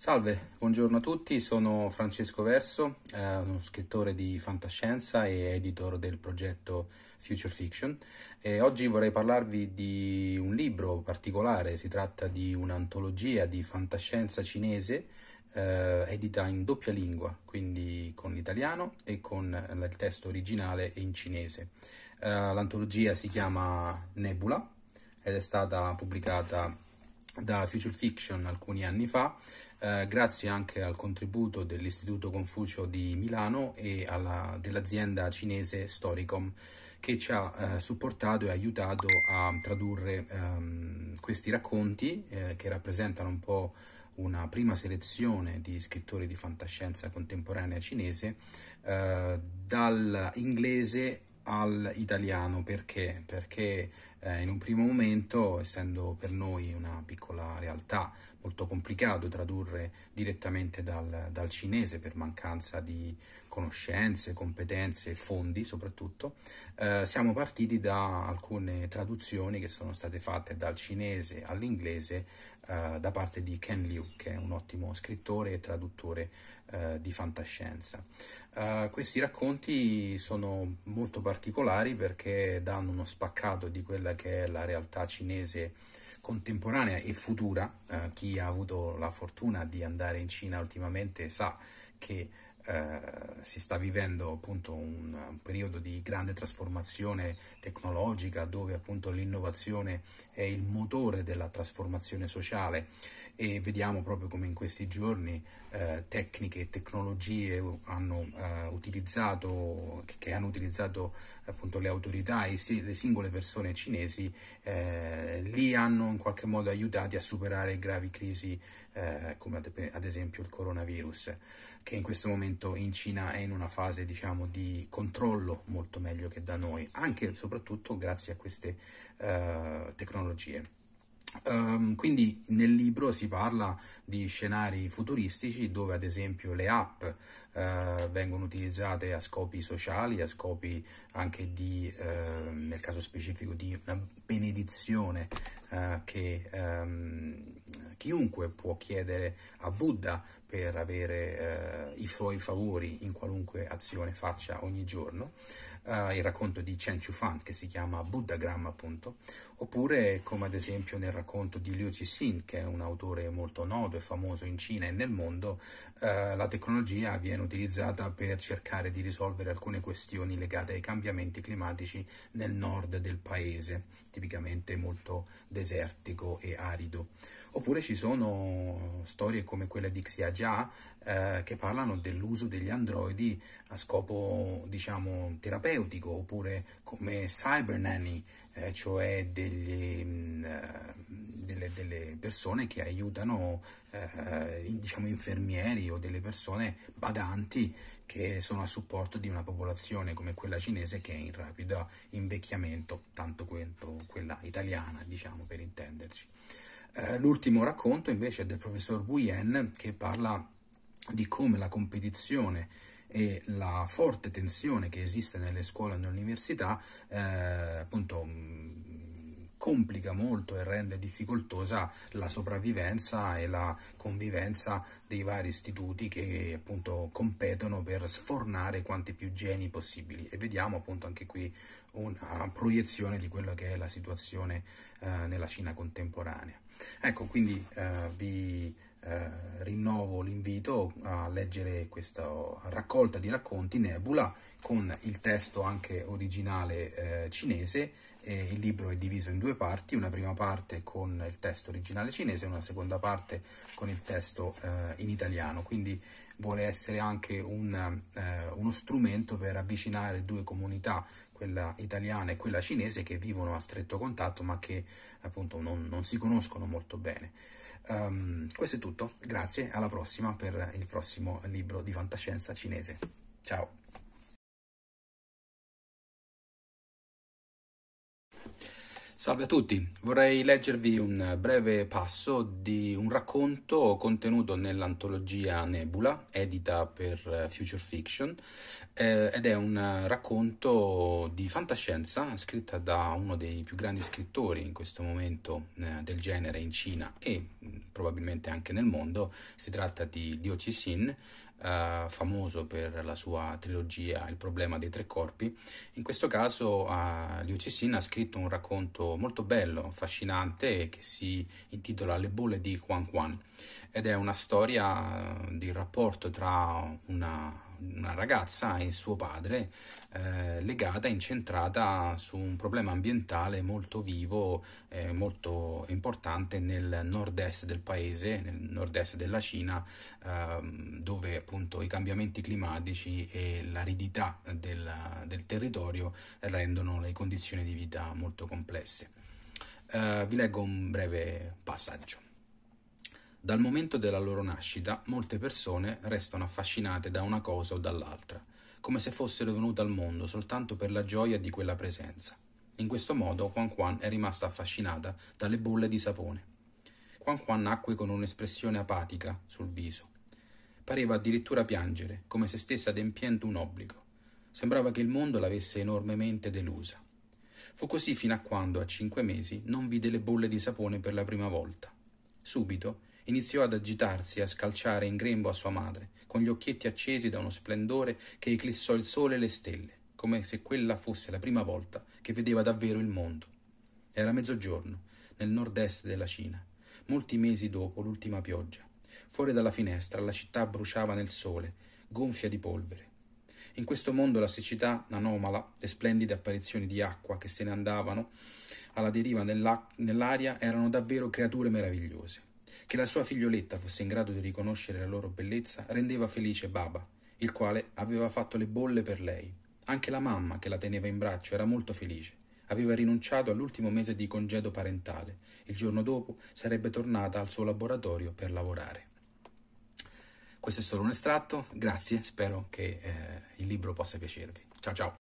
Salve, buongiorno a tutti, sono Francesco Verso, eh, uno scrittore di fantascienza e editor del progetto Future Fiction e oggi vorrei parlarvi di un libro particolare, si tratta di un'antologia di fantascienza cinese eh, edita in doppia lingua, quindi con l'italiano e con il testo originale in cinese. Eh, l'antologia si chiama Nebula ed è stata pubblicata da Future Fiction alcuni anni fa, eh, grazie anche al contributo dell'Istituto Confucio di Milano e alla, dell'azienda cinese Storicom che ci ha eh, supportato e aiutato a tradurre ehm, questi racconti eh, che rappresentano un po' una prima selezione di scrittori di fantascienza contemporanea cinese eh, dall'inglese all'italiano perché? Perché eh, in un primo momento, essendo per noi una piccola realtà, molto complicato tradurre direttamente dal, dal cinese per mancanza di conoscenze, competenze e fondi soprattutto. Eh, siamo partiti da alcune traduzioni che sono state fatte dal cinese all'inglese eh, da parte di Ken Liu, che è un ottimo scrittore e traduttore eh, di fantascienza. Eh, questi racconti sono molto particolari perché danno uno spaccato di quella che è la realtà cinese contemporanea e futura. Eh, chi ha avuto la fortuna di andare in Cina ultimamente sa che eh, si sta vivendo appunto un, un, periodo di grande trasformazione tecnologica dove appunto l'innovazione è il motore della trasformazione sociale e vediamo proprio come in questi giorni eh, tecniche e tecnologie hanno, eh, utilizzato, che hanno utilizzato appunto le autorità e le singole persone cinesi eh, li hanno in qualche modo aiutati a superare gravi crisi eh, come ad, esempio il coronavirus, che in questo momento in Cina è in una fase diciamo, di controllo molto meglio che da noi, anche e soprattutto grazie a queste eh, tecnologie. Um, quindi nel libro si parla di scenari futuristici dove ad esempio le app uh, vengono utilizzate a scopi sociali, a scopi anche di, uh, nel caso specifico, di una benedizione uh, che um, chiunque può chiedere a Buddha per avere eh, i suoi favori in qualunque azione faccia ogni giorno, eh, il racconto di Chen Chufan che si chiama Buddhagram appunto, oppure come ad esempio nel racconto di Liu Cixin che è un autore molto noto e famoso in Cina e nel mondo, eh, la tecnologia viene utilizzata per cercare di risolvere alcune questioni legate ai cambiamenti climatici nel nord del paese, tipicamente molto desertico e arido. Oppure ci sono eh, storie come quella di Xiaojiao eh, che parlano dell'uso degli androidi a scopo diciamo terapeutico oppure come cyber nanny, eh, cioè degli, mh, mm, eh, delle, delle, persone che aiutano eh, diciamo infermieri o delle persone badanti che sono a supporto di una popolazione come quella cinese che è in rapido invecchiamento, tanto quanto quella italiana, diciamo per intenderci. Eh, l'ultimo racconto invece è del professor Guyen che parla di come la competizione e la forte tensione che esiste nelle scuole e nell'università eh, appunto mm, complica molto e rende difficoltosa la sopravvivenza e la convivenza dei vari istituti che appunto competono per sfornare quanti più geni possibili e vediamo appunto anche qui una proiezione di quella che è la situazione eh, nella Cina contemporanea. Ecco, quindi eh, vi eh, rinnovo l'invito a leggere questa raccolta di racconti Nebula con il testo anche originale eh, cinese. il libro è diviso in due parti, una prima parte con il testo originale cinese e una seconda parte con il testo eh, in italiano. Quindi vuole essere anche un, eh, uno strumento per avvicinare due comunità, quella italiana e quella cinese, che vivono a stretto contatto ma che appunto non, non si conoscono molto bene. Um, questo è tutto, grazie, alla prossima per il prossimo libro di fantascienza cinese. Ciao! Salve a tutti, vorrei leggervi un breve passo di un racconto contenuto nell'antologia Nebula, edita per eh, Future Fiction, eh, ed è un racconto di fantascienza scritta da uno dei più grandi scrittori in questo momento eh, del genere in Cina e mm, probabilmente anche nel mondo, si tratta di Liu Cixin, eh, famoso per la sua trilogia Il problema dei tre corpi. In questo caso eh, Liu Cixin ha scritto un racconto molto bello, affascinante, che si intitola Le bolle di Quan Quan ed è una storia eh, di rapporto tra una una ragazza e suo padre eh, legata, incentrata su un problema ambientale molto vivo, eh, molto importante nel nord-est del paese, nel nord-est della Cina, eh, dove appunto i cambiamenti climatici e l'aridità del, del territorio rendono le condizioni di vita molto complesse. Eh, vi leggo un breve passaggio. Dal momento della loro nascita, molte persone restano affascinate da una cosa o dall'altra, come se fossero venute al mondo soltanto per la gioia di quella presenza. In questo modo Quan Quan è rimasta affascinata dalle bolle di sapone. Quan Quan nacque con un'espressione apatica sul viso. Pareva addirittura piangere, come se stesse adempiendo un obbligo. Sembrava che il mondo l'avesse enormemente delusa. Fu così fino a quando, a cinque mesi, non vide le bolle di sapone per la prima volta. Subito iniziò ad agitarsi e a scalciare in grembo a sua madre, con gli occhietti accesi da uno splendore che eclissò il sole e le stelle, come se quella fosse la prima volta che vedeva davvero il mondo. Era mezzogiorno, nel nord-est della Cina, molti mesi dopo l'ultima pioggia. Fuori dalla finestra la città bruciava nel sole, gonfia di polvere. In questo mondo la siccità anomala, le splendide apparizioni di acqua che se ne andavano alla deriva nell'aria erano davvero creature meravigliose. Che la sua figlioletta fosse in grado di riconoscere la loro bellezza rendeva felice Baba, il quale aveva fatto le bolle per lei. Anche la mamma, che la teneva in braccio, era molto felice. Aveva rinunciato all'ultimo mese di congedo parentale. Il giorno dopo sarebbe tornata al suo laboratorio per lavorare. Questo è solo un estratto, grazie, spero che eh, il libro possa piacervi. Ciao ciao!